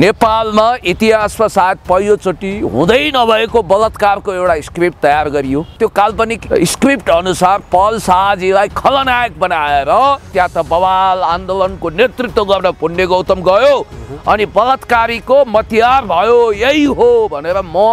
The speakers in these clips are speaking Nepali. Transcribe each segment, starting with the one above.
नेपालमा इतिहासमा सायद पहिलोचोटि हुँदै नभएको बलात्कारको एउटा स्क्रिप्ट तयार गरियो त्यो काल्पनिक स्क्रिप्ट अनुसार पल शाहजीलाई खलनायक बनाएर त्यहाँ त बवाल आन्दोलनको नेतृत्व गर्न पुण्य गौतम गयो अनि बलात्कारीको मतिहार भयो यही हो भनेर म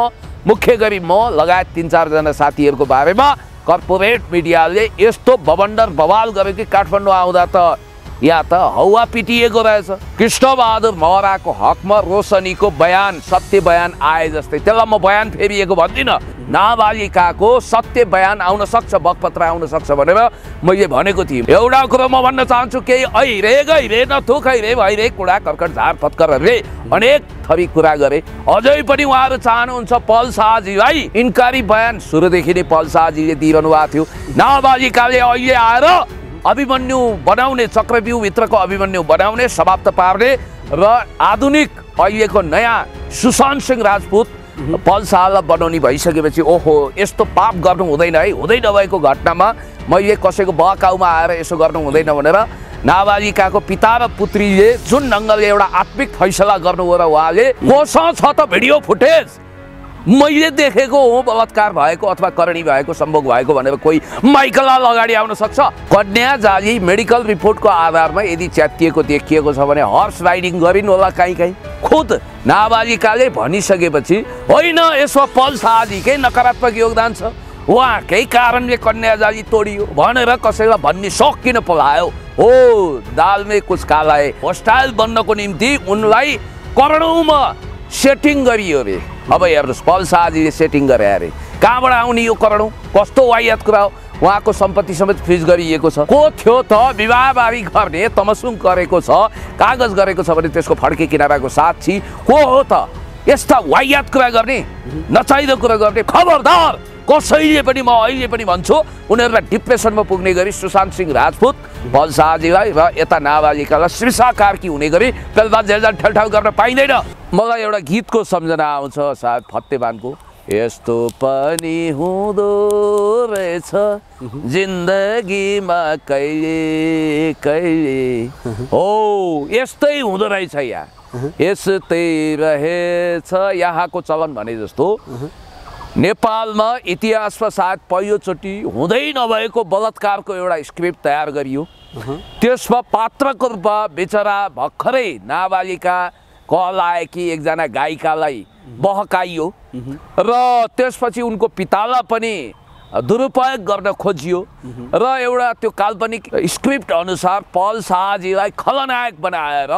मुख्य गरी म लगायत तिन चारजना साथीहरूको बारेमा कर्पोरेट मिडियाले यस्तो बबन्डर बवाल गर्यो कि काठमाडौँ आउँदा त या त हौवा पिटिएको रहेछ कृष्णबहादुर महराको हकमा रोशनीको बयान सत्य बयान आए जस्तै त्यसलाई म बयान फेरिएको भन्दिनँ नाबालिकाको सत्य बयान आउन सक्छ बकपत्र आउन सक्छ भनेर मैले भनेको थिएँ एउटा कुरो म भन्न चाहन्छु केही ऐरे गैरे नथुक भै भैरे कुडा कर्कट झार रे अनेक थरी कुरा गरे अझै पनि उहाँहरू चाहनुहुन्छ पल शाहजी भाइ इन्क्वारी बयान सुरुदेखि नै पल शाहजीले दिइरहनु भएको थियो नाबालिकाले अहिले आएर अभिमन्यु बनाउने भित्रको अभिमन्यु बनाउने समाप्त पार्ने र आधुनिक अहिलेको नयाँ सुशान्त सिंह राजपूत पलसाल बनाउने भइसकेपछि ओहो यस्तो पाप गर्नु हुँदैन है हुँदै नभएको घटनामा मैले कसैको बकाउमा आएर यसो गर्नु हुँदैन भनेर नाबालिकाको पिता र पुत्रीले जुन ढङ्गले एउटा आत्मिक फैसला गर्नु हो र उहाँले कोसँग छ त भिडियो फुटेज मैले देखेको हो बलात्कार भएको अथवा करणी भएको सम्भोग भएको भनेर कोही माइकलाल अगाडि आउन सक्छ कन्या जाली मेडिकल रिपोर्टको आधारमा यदि च्यातिएको देखिएको छ भने हर्स राइडिङ गरिनु होला काहीँ काहीँ खुद नाबालिकाले भनिसकेपछि होइन यसमा पल्स आदिकै नकारात्मक योगदान छ उहाँकै कारणले कन्या जाली तोडियो भनेर कसैलाई भन्ने सक किन पलायो हो दालमै कुछ होस्टाइल बन्नको निम्ति उनलाई करोडौँमा सेटिङ गरियो अरे अब हेर्नुहोस् पल शाहजीले सेटिङ गरे अरे कहाँबाट आउने यो करोडौँ कस्तो वाहियात कुरा हो उहाँको सम्पत्ति समेत फ्रिज गरिएको छ को थियो त विवाहबारी गर्ने तमसुङ गरेको छ कागज गरेको छ भने त्यसको फड्के किनाराको साक्षी को हो त यस्ता वाहियात कुरा गर्ने नचाहिँदो कुरा गर्ने खबरदार कसैले पनि म अहिले पनि भन्छु उनीहरूलाई डिप्रेसनमा पुग्ने गरी सुशान्त सिंह राजपूत भन्साजीलाई र यता नाबालिकालाई कार्की हुने गरी पेलबा झेल्दा ठेलठाउ गर्न पाइँदैन मलाई एउटा गीतको सम्झना आउँछ सायद फतेमानको यस्तो पनि हुँदो रहेछ जिन्दगीमा कहिले कहिले हो यस्तै हुँदो रहेछ यहाँ यस्तै रहेछ यहाँको चलन भने जस्तो नेपालमा इतिहासमा सायद पहिलोचोटि हुँदै नभएको बलात्कारको एउटा स्क्रिप्ट तयार गरियो uh-huh. त्यसमा पात्रको रूपमा बेचरा भर्खरै नाबालिका कि एकजना गायिकालाई बहकाइयो uh-huh. र त्यसपछि उनको पितालाई पनि दुरुपयोग गर्न खोजियो uh-huh. र एउटा त्यो काल्पनिक स्क्रिप्ट अनुसार पल शाहजीलाई खलनायक बनाएर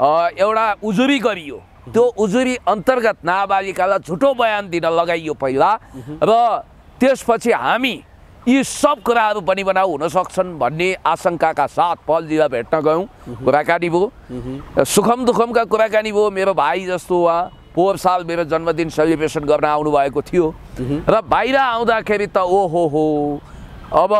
एउटा उजुरी गरियो त्यो उजुरी अन्तर्गत नाबालिकालाई झुटो बयान दिन लगाइयो पहिला र त्यसपछि हामी यी सब कुराहरू पनि बनाउ हुन सक्छन् भन्ने आशङ्काका साथ पलजीलाई भेट्न गयौँ कुराकानी भयो सुखम दुखमका कुराकानी भयो मेरो भाइ जस्तो वा पोहोर साल मेरो जन्मदिन सेलिब्रेसन गर्न आउनुभएको थियो र बाहिर आउँदाखेरि त ओहो हो अब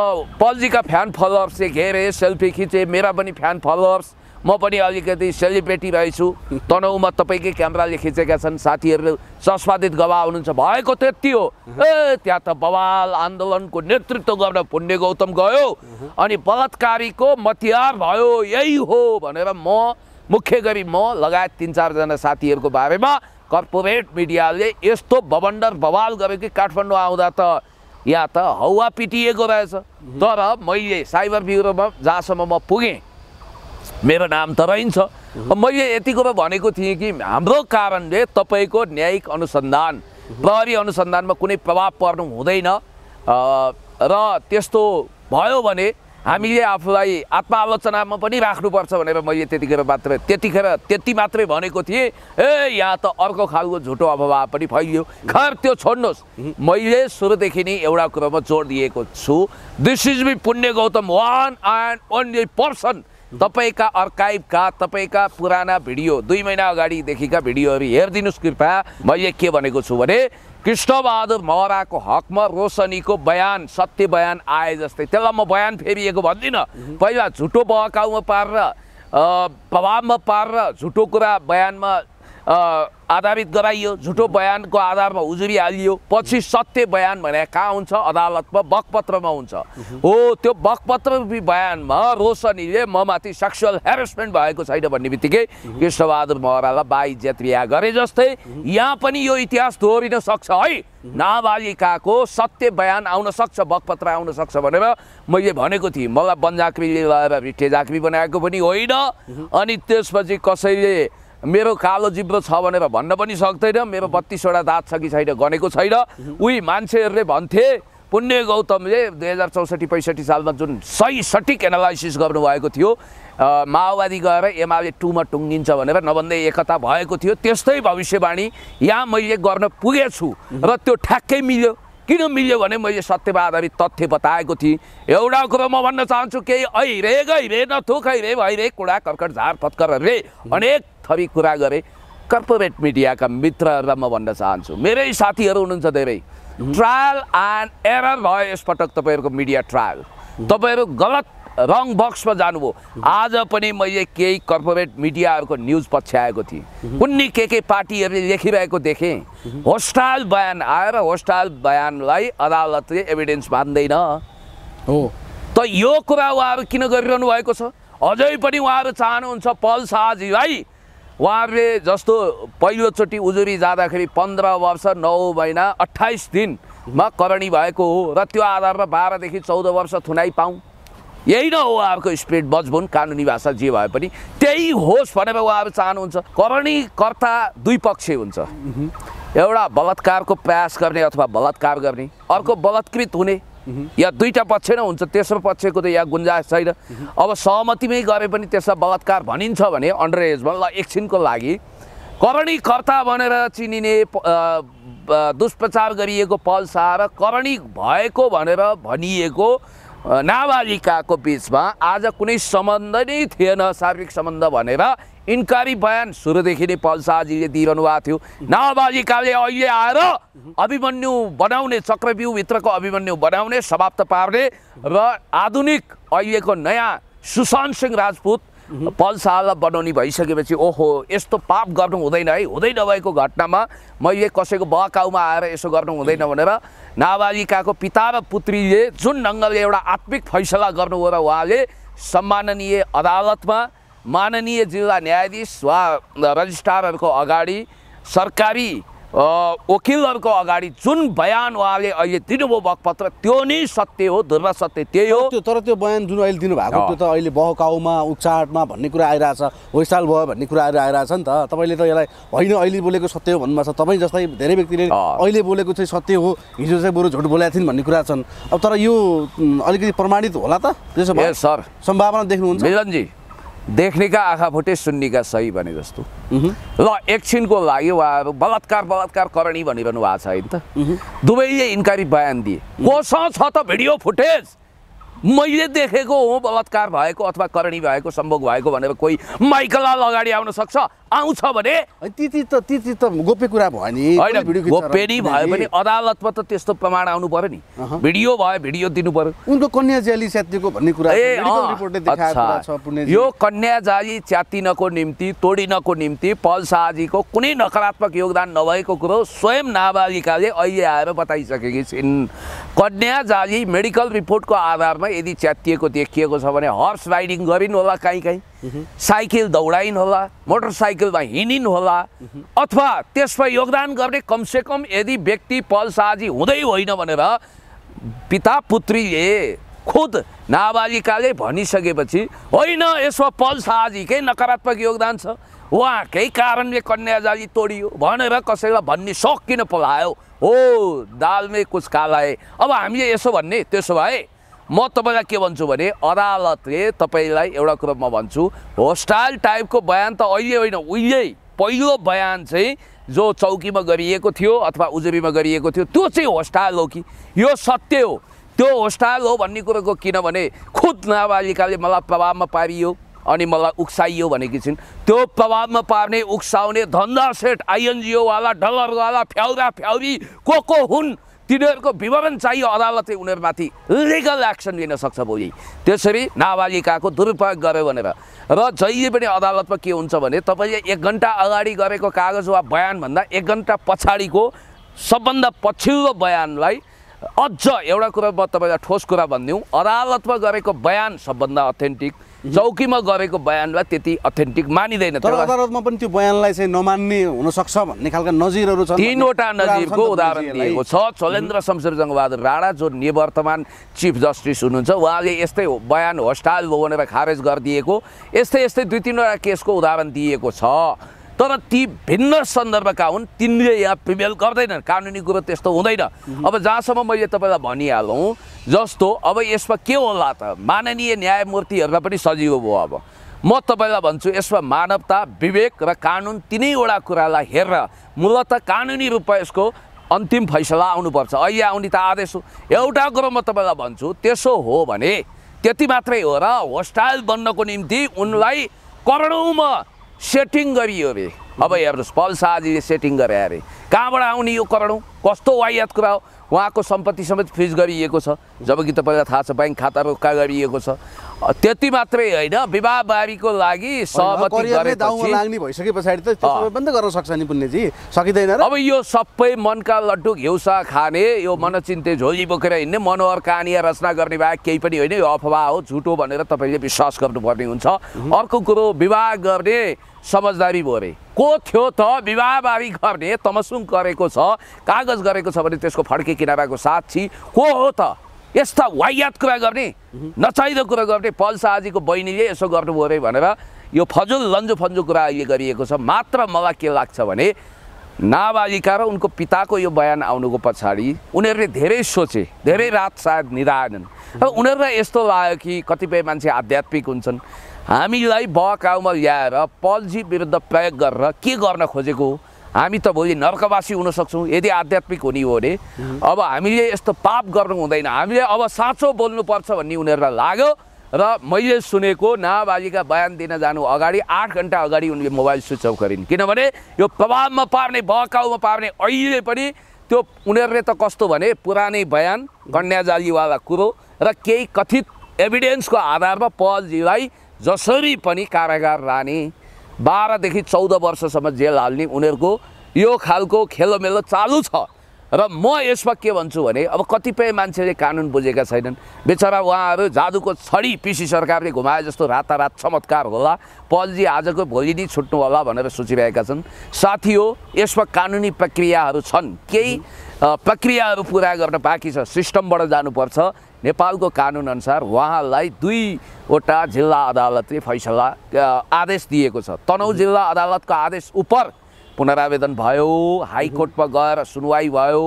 पलजीका फ्यान फलोवर्सले घेरे सेल्फी खिचे मेरा पनि फ्यान फलोअर्स म पनि अलिकति सेलिब्रेटी रहेछु तनहुमा तपाईँकै क्यामराले खिचेका छन् साथीहरू सस्वादित गवाह हुनुहुन्छ भएको त्यति हो ए त्यहाँ त बवाल आन्दोलनको नेतृत्व गर्न पुण्य गौतम गयो अनि बलात्कारीको मतिहार भयो यही हो भनेर म मुख्य गरी म लगायत तिन चारजना साथीहरूको बारेमा कर्पोरेट मिडियाले यस्तो बबन्डर बवाल गऱ्यो कि काठमाडौँ आउँदा त यहाँ त हौवा पिटिएको रहेछ तर मैले साइबर ब्युरोमा जहाँसम्म म पुगेँ मेरो नाम त रहन्छ मैले यति कुरो भनेको थिएँ कि हाम्रो कारणले तपाईँको न्यायिक अनुसन्धान प्रहरी अनुसन्धानमा कुनै प्रभाव पर्नु हुँदैन र त्यस्तो भयो भने हामीले आफूलाई आत्मालोचनामा पनि राख्नुपर्छ भनेर मैले त्यतिखेर मात्र त्यतिखेर त्यति मात्रै भनेको थिएँ ए यहाँ त अर्को खालको झुटो अभाव पनि फैलियो खर त्यो छोड्नुहोस् मैले सुरुदेखि नै एउटा कुरोमा जोड दिएको छु this is B Punya Gautam one and only person Mhm. तपाईँका अर्काइभका तपाईँका पुराना भिडियो दुई महिना अगाडिदेखिका भिडियोहरू हेरिदिनुहोस् कृपया मैले के भनेको छु भने कृष्णबहादुर महराको हकमा रोशनीको बयान सत्य बयान आए जस्तै त्यसलाई म बयान फेरिएको भन्दिनँ mhm. पहिला झुटो बहकाउमा पारेर प्रभावमा पारेर झुटो कुरा बयानमा आधारित गराइयो झुटो बयानको आधारमा उजुरी हालियो पछि सत्य बयान भने कहाँ हुन्छ अदालतमा बकपत्रमा हुन्छ हो त्यो बकपत्र बयानमा रोशनीले म माथि सेक्सुअल हेरेसमेन्ट भएको छैन भन्ने बित्तिकै कृष्णबहादुर महरालाई बाई बिहा गरे जस्तै यहाँ पनि यो इतिहास दोहोरिन सक्छ है नाबालिकाको सत्य बयान आउन सक्छ बकपत्र आउन सक्छ भनेर मैले भनेको थिएँ मलाई बनजाक्रीले लगाएर भिट्टे बनाएको पनि होइन अनि त्यसपछि कसैले मेरो कालो जिब्रो छ भनेर भन्न पनि सक्दैन मेरो बत्तिसवटा दाँत छ कि छैन गनेको छैन उही मान्छेहरूले भन्थे पुण्य गौतमले दुई हजार चौसठी पैँसठी सालमा जुन सही सठिक एनालाइसिस गर्नुभएको थियो माओवादी गएर एमाले टुमा टुङ्गिन्छ भनेर नभन्दै एकता भएको थियो त्यस्तै भविष्यवाणी यहाँ मैले गर्न पुगेछु र त्यो ठ्याक्कै मिल्यो किन मिल्यो भने मैले सत्यमा आधारित तथ्य बताएको थिएँ एउटा कुरो म भन्न चाहन्छु केही ऐरे गैरे नथुक भै रे कुडा कर्कट झार फत्कर रे अनेक थरी कुरा गरेँ कर्पोरेट मिडियाका मित्रहरूलाई म भन्न चाहन्छु मेरै साथीहरू हुनुहुन्छ धेरै ट्रायल एन्ड एरर भयो यसपटक तपाईँहरूको मिडिया ट्रायल तपाईँहरू गलत रङ बक्समा जानुभयो आज पनि मैले केही कर्पोरेट मिडियाहरूको न्युज पछ्याएको थिएँ कुन्नी के के पार्टीहरूले लेखिरहेको देखेँ होस्टाइल बयान आएर होस्टाइल बयानलाई अदालतले एभिडेन्स मान्दैन हो त यो कुरा उहाँहरू किन गरिरहनु भएको छ अझै पनि उहाँहरू चाहनुहुन्छ पल शाहजीलाई उहाँहरूले जस्तो पहिलोचोटि उजुरी जाँदाखेरि पन्ध्र वर्ष नौ महिना अठाइस दिनमा करणी भएको हो र त्यो आधारमा बाह्रदेखि चौध वर्ष थुनाइ पाऊँ यही न हो उहाँहरूको स्पिड बजबुन कानुनी भाषा जे भए पनि त्यही होस् भनेर उहाँहरू चाहनुहुन्छ करणीकर्ता दुई पक्ष हुन्छ एउटा बलात्कारको प्रयास गर्ने अथवा बलात्कार गर्ने अर्को बलात्कृत हुने या दुईवटा पक्ष नै हुन्छ तेस्रो पक्षको त या गुन्जास छैन अब सहमतिमै गरे पनि त्यसलाई बलात्कार भनिन्छ भने अन्डर एजमा ल एकछिनको लागि करणीकर्ता भनेर चिनिने दुष्प्रचार गरिएको पल्सा र करणी भएको भनेर भनिएको नाबालिकाको बिचमा आज कुनै सम्बन्ध नै थिएन शारीरिक सम्बन्ध भनेर इन्क्वायरी बयान सुरुदेखि नै पल शाहजीले दिइरहनु भएको थियो नवाजिकाले अहिले आएर अभिमन्यु बनाउने भित्रको अभिमन्यु बनाउने समाप्त पार्ने र आधुनिक अहिलेको नयाँ सुशान्त सिंह राजपूत पल शाहलाई बनाउने भइसकेपछि ओहो यस्तो पाप गर्नु हुँदैन है हुँदै नभएको घटनामा मैले कसैको बहकाउमा आएर यसो गर्नु हुँदैन भनेर नाबालिकाको पिता र पुत्रीले जुन ढङ्गले एउटा आत्मिक फैसला गर्नु र उहाँले सम्माननीय अदालतमा माननीय जिल्ला न्यायाधीश वा रजिस्ट्रारहरूको अगाडि सरकारी वकिलहरूको अगाडि जुन बयान उहाँले अहिले दिनुभयो बकपत्र त्यो नै सत्य हो ध्रुव सत्य त्यही हो त्यो तर त्यो बयान जुन अहिले दिनुभएको त्यो त अहिले बहकाउमा उच्चाटमा भन्ने कुरा आइरहेछ होइसाल भयो भन्ने कुराहरू आइरहेछ नि त तपाईँले त यसलाई होइन अहिले बोलेको सत्य हो भन्नुभएको छ तपाईँ जस्तै धेरै व्यक्तिले अहिले बोलेको चाहिँ सत्य हो हिजो चाहिँ बरु झुट बोलेका थिइन् भन्ने कुरा छन् अब तर यो अलिकति प्रमाणित होला त त्यसो भए सर सम्भावना देख्नुहुन्छ मिलनजी देख्नेका आँखा फुटे सुन्नेका सही भने जस्तो ल एकछिनको लागि उहाँहरू बलात्कार बलात्कार करणी भनिरहनु भएको छ होइन त दुवैले इन्क्वायरी बयान दिए कोसँग छ त भिडियो फुटेज मैले देखेको हो बलात्कार भएको अथवा करणी भएको सम्भोग भएको भनेर कोही माइकलाल अगाडि आउन सक्छ आउँछ भने त्यति त त्यति त गोप्य कुरा भयो नि होइन गोप्य नै भयो भने अदालतमा त त्यस्तो प्रमाण आउनु पऱ्यो नि भिडियो भयो भिडियो दिनु पऱ्यो उनको कन्या जाली च्यातिएको भन्ने कुरा ए यो कन्या जाली च्यातिनको निम्ति तोडिनको निम्ति शाहजीको कुनै नकारात्मक योगदान नभएको कुरो स्वयं नाबालिकाले अहिले आएर बताइसकेकी छिन् कन्या जाली मेडिकल रिपोर्टको आधारमा ठाउँमा यदि च्यातिएको देखिएको छ भने हर्स राइडिङ गरिन् होला काहीँ काहीँ साइकल दौडाइन् होला मोटरसाइकलमा हिँडिन् होला अथवा त्यसमा योगदान गर्ने कमसेकम यदि व्यक्ति पलसाजी हुँदै होइन भनेर पिता पुत्रीले खुद नाबालिकाले भनिसकेपछि होइन यसमा साजीकै नकारात्मक योगदान छ उहाँकै कारणले कन्याजाली तोडियो भनेर कसैलाई भन्ने सक किन पलायो हो दालमै कुछ कालाए अब हामीले यसो भन्ने त्यसो भए म तपाईँलाई के भन्छु भने अदालतले तपाईँलाई एउटा कुरो म भन्छु होस्टाइल टाइपको बयान त अहिले होइन उहिले पहिलो बयान चाहिँ जो चौकीमा गरिएको थियो अथवा उजुरीमा गरिएको थियो त्यो चाहिँ होस्टाइल हो कि यो सत्य हो त्यो होस्टाइल हो भन्ने कुरोको किनभने खुद नाबालिकाले मलाई प्रभावमा पारियो अनि मलाई उक्साइयो भनेकी छिन् त्यो प्रभावमा पार्ने उक्साउने धन्दा सेठ आइएनजिओवाला डलरवाला फ्याउरा फ्याउरी को को हुन् तिनीहरूको विवरण चाहियो अदालतले उनीहरूमाथि लिगल एक्सन लिन सक्छ भोलि त्यसरी नाबालिकाको दुरुपयोग गर्यो भनेर र जहिले पनि अदालतमा के हुन्छ भने तपाईँले एक घन्टा अगाडि गरेको कागज वा बयानभन्दा एक घन्टा पछाडिको सबभन्दा पछिल्लो बयानलाई अझ एउटा कुरा म तपाईँलाई ठोस कुरा भनिदिउँ अदालतमा गरेको बयान सबभन्दा अथेन्टिक mhm. चौकीमा गरेको बयानलाई त्यति अथेन्टिक मानिँदैन तर अदालतमा पनि त्यो बयानलाई चाहिँ नमान्ने हुनसक्छ भन्ने खालका नजिरहरू छ तिनवटा नजिरको उदाहरण दिएको छ छलेन्द्र mhm. शमशेर जङ्गबहादुर राणा जो निवर्तमान चिफ जस्टिस हुनुहुन्छ उहाँले यस्तै बयान होस्टाइल हो भनेर खारेज गरिदिएको यस्तै यस्तै दुई तिनवटा केसको उदाहरण दिएको छ तर ती भिन्न सन्दर्भका हुन् तिनले यहाँ प्रिभेल गर्दैनन् कानुनी कुरो त्यस्तो हुँदैन अब जहाँसम्म मैले तपाईँलाई भनिहालौँ जस्तो अब यसमा के होला त माननीय न्यायमूर्तिहरूलाई पनि सजिलो भयो अब म तपाईँलाई भन्छु यसमा मानवता विवेक र कानुन तिनैवटा कुरालाई हेरेर मूलत कानुनी रूपमा यसको अन्तिम फैसला आउनुपर्छ अहिले आउने त आदेश हो एउटा कुरो म तपाईँलाई भन्छु त्यसो हो भने त्यति मात्रै हो र होस्टाइल बन्नको निम्ति उनलाई करोडौँमा सेटिङ गरियो अरे अब हेर्नुहोस् पल शाहजीले सेटिङ गरे अरे कहाँबाट आउने यो करोडौँ कस्तो वायात कुरा हो उहाँको सम्पत्ति समेत फ्रिज गरिएको छ जबकि तपाईँलाई थाहा छ ब्याङ्क खातामा गरिएको छ त्यति मात्रै होइन विवाहबारीको लागि सहमति सकिँदैन अब यो सबै मनका लड्डु घिउसा खाने यो मनचिन्ते झोली बोकेर हिँड्ने मनोहर रचना गर्ने बाहेक केही पनि होइन यो अफवाह हो झुटो भनेर तपाईँले विश्वास गर्नुपर्ने हुन्छ अर्को कुरो विवाह गर्ने समझदारी बोरे को थियो त विवाहबारी गर्ने तमसुङ गरेको छ कागज गरेको छ भने त्यसको फड्के किनाराको साक्षी को हो त यस्ता वायात कुरा गर्ने नचाहिँदो कुरा गर्ने पल शाहजीको बहिनीले यसो गर्नुभयो अरे भनेर यो फजुल लन्जु फन्जु कुरा अहिले गरिएको छ मात्र मलाई के लाग्छ भने नाबालिका र उनको पिताको यो बयान आउनुको पछाडि उनीहरूले धेरै सोचे धेरै रात सायद निधाएनन् र उनीहरूलाई यस्तो लाग्यो कि कतिपय मान्छे आध्यात्मिक हुन्छन् हामीलाई बकाउमा ल्याएर पल्जी विरुद्ध प्रयोग गरेर के गर्न खोजेको हो हामी त भोलि नर्कवासी हुन हुनसक्छौँ यदि आध्यात्मिक हुने हो भने अब हामीले यस्तो पाप गर्नु हुँदैन हामीले अब साँचो बोल्नुपर्छ भन्ने उनीहरूलाई लाग्यो र मैले सुनेको नाबालिका बयान दिन जानु अगाडि आठ घन्टा अगाडि उनले मोबाइल स्विच अफ गरिन् किनभने यो प्रभावमा पार्ने भकाउमा पार्ने अहिले पनि त्यो उनीहरूले त कस्तो भने पुरानै बयान कन्याजालीवाला कुरो र केही कथित एभिडेन्सको आधारमा पहलजीलाई जसरी पनि कारागार लाने बाह्रदेखि चौध वर्षसम्म जेल हाल्ने उनीहरूको यो खालको खेलोमेलो चालु छ र म यसमा के भन्छु भने अब कतिपय मान्छेले कानुन बुझेका छैनन् बेचरा उहाँहरू जादुको छडी पिसी सरकारले घुमाए जस्तो रातारात चमत्कार होला पलजी आजको भोलि नै छुट्नु होला भनेर सोचिरहेका छन् साथी हो यसमा कानुनी प्रक्रियाहरू छन् केही प्रक्रियाहरू पुरा गर्न बाँकी छ सिस्टमबाट जानुपर्छ नेपालको कानुनअनुसार उहाँलाई दुईवटा जिल्ला अदालतले फैसला आदेश दिएको छ तनहुँ जिल्ला अदालतको आदेश उप पुनरावेदन भयो हाइकोर्टमा गएर सुनवाई भयो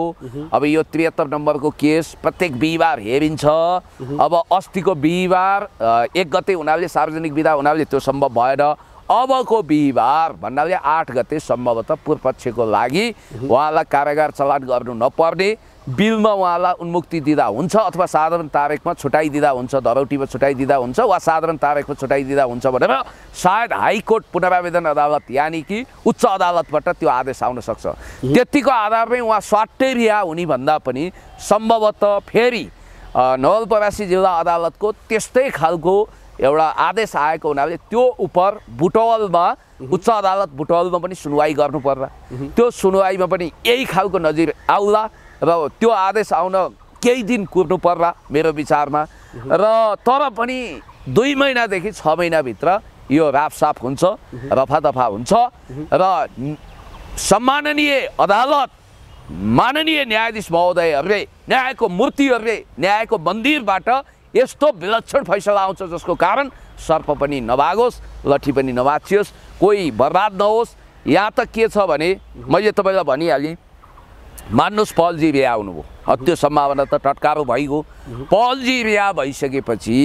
अब यो त्रिहत्तर नम्बरको केस प्रत्येक बिहिबार हेरिन्छ अब अस्तिको बिहिबार एक गते हुनाले सार्वजनिक विधा हुनाले त्यो सम्भव भएन अबको बिहिबार भन्नाले आठ गते सम्भवतः पूर्वपक्षको लागि उहाँलाई कारागार चलान गर्नु नपर्ने बिलमा उहाँलाई उन्मुक्ति दिँदा हुन्छ अथवा साधारण तारेकमा छुट्याइदिँदा हुन्छ धरौटीमा छुट्याइदिँदा हुन्छ वा साधारण तारेकमा छुट्याइदिँदा हुन्छ भनेर सायद हाइकोर्ट पुनरावेदन अदालत यानि कि उच्च अदालतबाट त्यो आदेश आउन सक्छ त्यतिको आधारमै उहाँ स्वाटै रिहा हुने भन्दा पनि सम्भवतः फेरि नवलपरासी जिल्ला अदालतको त्यस्तै खालको एउटा आदेश आएको हुनाले त्यो उपर बुटवलमा उच्च अदालत बुटवलमा पनि सुनवाई गर्नुपर्ला त्यो सुनवाईमा पनि यही खालको नजिर आउला र त्यो आदेश आउन केही दिन कुर्नु पर्ला मेरो विचारमा र तर पनि दुई महिनादेखि छ महिनाभित्र यो राफसाफ हुन्छ रफादफा हुन्छ र सम्माननीय अदालत माननीय न्यायाधीश महोदयहरूले न्यायको मूर्तिहरूले न्यायको मन्दिरबाट यस्तो विलक्षण फैसला आउँछ जसको कारण सर्प पनि नभागोस् लट्ठी पनि नभाचियोस् कोही बर्बाद नहोस् यहाँ त के छ भने मैले तपाईँलाई भनिहालेँ मान्नुहोस् पलजी बिहा आउनुभयो त्यो सम्भावना त टटकारो भइगयो पलजी बिहा भइसकेपछि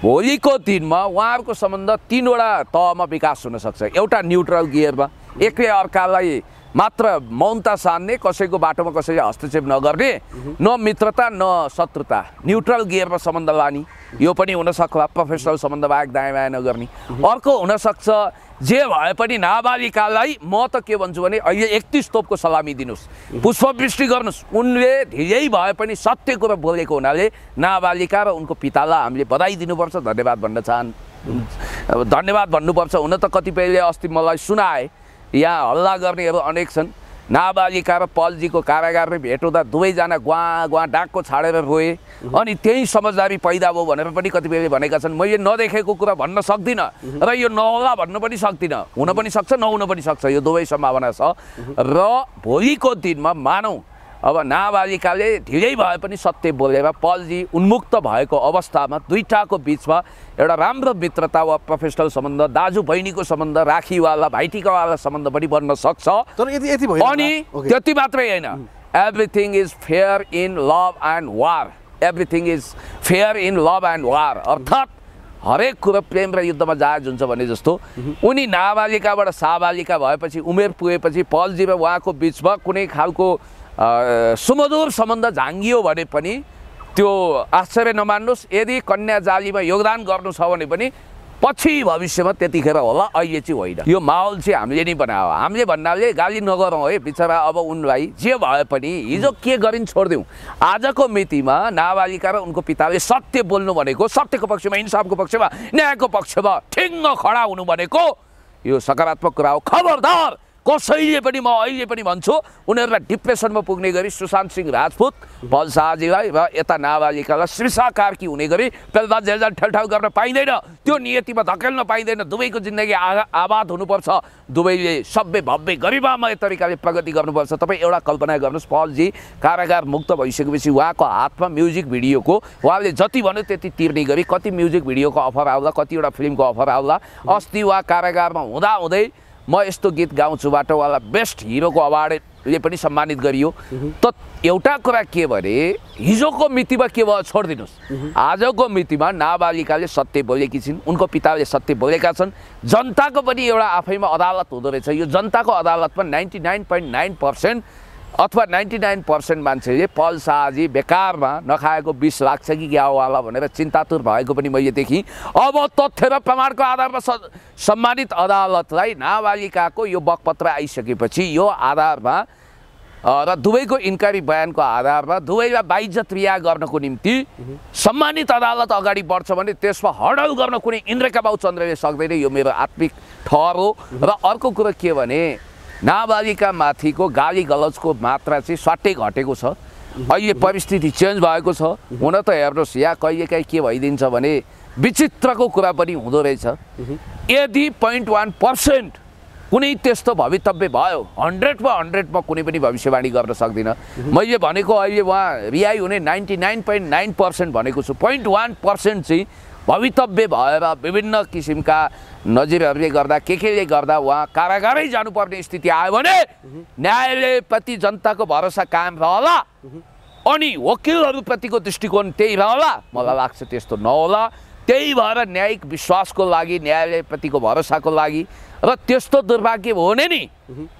भोलिको दिनमा उहाँहरूको सम्बन्ध तिनवटा तहमा विकास हुनसक्छ एउटा न्युट्रल गियरमा एकै अर्कालाई मात्र मौनता सान्ने कसैको बाटोमा कसैले हस्तक्षेप नगर्ने न मित्रता न शत्रुता न्युट्रल गियरमा सम्बन्ध लाने यो पनि हुनसक्छ प्रोफेसनल सम्बन्ध बाहेक दायाँ बायाँ नगर्ने अर्को हुनसक्छ जे भए पनि नाबालिकालाई म त के भन्छु भने अहिले एकतिस तोपको सलामी दिनुहोस् पुष्पवृष्टि गर्नुहोस् उनले धेरै भए पनि सत्य कुरो बोलेको हुनाले नाबालिका र उनको पितालाई हामीले बधाई दिनुपर्छ धन्यवाद भन्न चाहन् अब धन्यवाद भन्नुपर्छ हुन त कतिपयले अस्ति मलाई सुनाए या हल्ला गर्नेहरू अनेक छन् नाबालिका र पल्जीको कारागारमै भेट हुँदा दुवैजना गुवा गुवा डाकको छाडेर रोए अनि त्यही समझदारी पैदा भयो भनेर पनि कतिपयले भनेका छन् मैले नदेखेको कुरा भन्न सक्दिनँ र यो नहोला भन्न पनि सक्दिनँ हुन पनि सक्छ नहुन पनि सक्छ यो दुवै सम्भावना छ र भोलिको दिनमा मानौँ अब नाबालिकाले ढिलै भए पनि सत्य बोलेमा पल्जी उन्मुक्त भएको अवस्थामा दुईवटाको बिचमा एउटा राम्रो मित्रता वा प्रोफेसनल सम्बन्ध दाजु बहिनीको सम्बन्ध राखीवाला भाइटिकावाला सम्बन्ध पनि बन्न सक्छ तर यति अनि त्यति मात्रै होइन everything is fair in love and war everything is fair in love and war अर्थात् हरेक कुरो प्रेम र युद्धमा जायज हुन्छ भने जस्तो उनी नाबालिकाबाट साबालिका भएपछि उमेर पुगेपछि पल्जी र उहाँको बिचमा कुनै खालको सुमधुर सम्बन्ध झाङ्गियो भने पनि त्यो आश्चर्य नमान्नुहोस् यदि कन्या जालीमा योगदान गर्नु छ भने पनि पछि भविष्यमा त्यतिखेर होला अहिले चाहिँ होइन यो माहौल चाहिँ हामीले नै बनायो हामीले भन्नाले गाली नगरौँ है बिचरा अब उनलाई जे भए पनि हिजो के गरिन् छोडिदिउँ आजको मितिमा नाबालिका र उनको पिताले सत्य बोल्नु भनेको सत्यको पक्षमा इन्साफको पक्षमा न्यायको पक्षमा ठिङ्ग खडा हुनु भनेको यो सकारात्मक कुरा हो खबरदार कसैले पनि म अहिले पनि भन्छु उनीहरूलाई डिप्रेसनमा पुग्ने गरी सुशान्त सिंह राजपूत शाहजीलाई र यता नाबालिकालाई कार्की हुने गरी पेल्दा जेलजाल ठेलठाउ गर्न पाइँदैन त्यो नियतिमा धकेल्न पाइँदैन दुवैको जिन्दगी आ आबाद हुनुपर्छ दुवैले सभ्य भव्य गरिबामय तरिकाले प्रगति गर्नुपर्छ तपाईँ एउटा कल्पना गर्नुहोस् पहलजी कारागार मुक्त भइसकेपछि उहाँको हातमा म्युजिक भिडियोको उहाँले जति भन्यो त्यति तिर्ने गरी कति म्युजिक भिडियोको अफर आउँदा कतिवटा फिल्मको अफर आउँदा अस्ति उहाँ कारागारमा हुँदाहुँदै म यस्तो गीत गाउँछु बाटोवाला बेस्ट हिरोको अवार्डले पनि सम्मानित गरियो त एउटा कुरा के भने हिजोको मितिमा के भयो छोडिदिनुहोस् आजको मितिमा नाबालिकाले सत्य बोलेकी छिन् उनको पिताले सत्य बोलेका छन् जनताको पनि एउटा आफैमा अदालत हुँदो रहेछ यो जनताको अदालतमा ninety nine point nine percent अथवा नाइन्टी नाइन पर्सेन्ट मान्छेले पल शाहजी बेकारमा नखाएको विष लाग्छ कि क्या भनेर चिन्तातुर भएको पनि मैले देखेँ अब तथ्य र प्रमाणको आधारमा सम्मानित अदालतलाई नाबालिकाको यो बकपत्र आइसकेपछि यो आधारमा र दुवैको इन्क्वायरी बयानको आधारमा दुवैलाई बाइजत रिया गर्नको निम्ति सम्मानित अदालत अगाडि बढ्छ भने त्यसमा हडल गर्न कुनै इन्द्रका बाबु चन्द्रले सक्दैन यो मेरो आत्मिक ठहर हो र अर्को कुरो के भने नाबालिका माथिको गाली गलजको मात्रा चाहिँ स्वाटै घटेको छ अहिले परिस्थिति चेन्ज भएको छ हुन त हेर्नुहोस् यहाँ कहिलेकाहीँ के भइदिन्छ भने विचित्रको कुरा पनि हुँदो रहेछ यदि पोइन्ट वान पर्सेन्ट कुनै त्यस्तो भवितव्य भयो हन्ड्रेडमा हन्ड्रेडमा कुनै पनि भविष्यवाणी गर्न सक्दिनँ मैले भनेको अहिले उहाँ रिहाई हुने ninety nine point nine percent भनेको छु पोइन्ट वान पर्सेन्ट चाहिँ भवितव्य भएर विभिन्न किसिमका नजिरहरूले गर्दा के केले गर्दा उहाँ कारागारै जानुपर्ने स्थिति आयो भने न्यायालयप्रति जनताको भरोसा कायम रहला अनि वकिलहरूप्रतिको दृष्टिकोण त्यही रहला मलाई लाग्छ त्यस्तो नहोला त्यही भएर न्यायिक विश्वासको लागि न्यायालयप्रतिको भरोसाको लागि र त्यस्तो दुर्भाग्य हो भने नि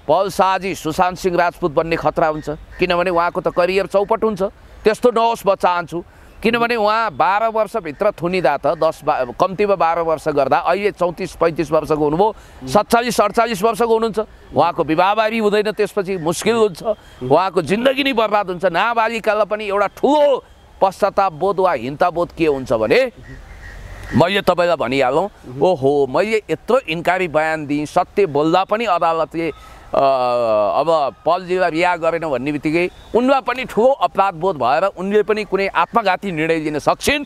पल शाहजी सुशान्त सिंह राजपूत बन्ने खतरा हुन्छ किनभने उहाँको त करियर चौपट हुन्छ त्यस्तो नहोस् म चाहन्छु किनभने उहाँ बाह्र वर्षभित्र थुनिँदा त दस बा कम्तीमा बाह्र वर्ष गर्दा अहिले चौतिस पैँतिस वर्षको हुनुभयो सत्तालिस अडचालिस वर्षको हुनुहुन्छ उहाँको विवाहबारी हुँदैन त्यसपछि मुस्किल हुन्छ उहाँको जिन्दगी नै बर्बाद हुन्छ नाबालिकालाई पनि एउटा ठुलो पश्चातापबोध वा हिन्ताबोध के हुन्छ भने मैले तपाईँलाई भनिहालौँ ओहो मैले यत्रो इन्कारी बयान दिएँ सत्य बोल्दा पनि अदालतले अब पलजीलाई बिहा गरेन भन्ने बित्तिकै उनमा पनि ठुलो अपराधबोध भएर उनले पनि कुनै आत्मघाती निर्णय लिन सक्छिन्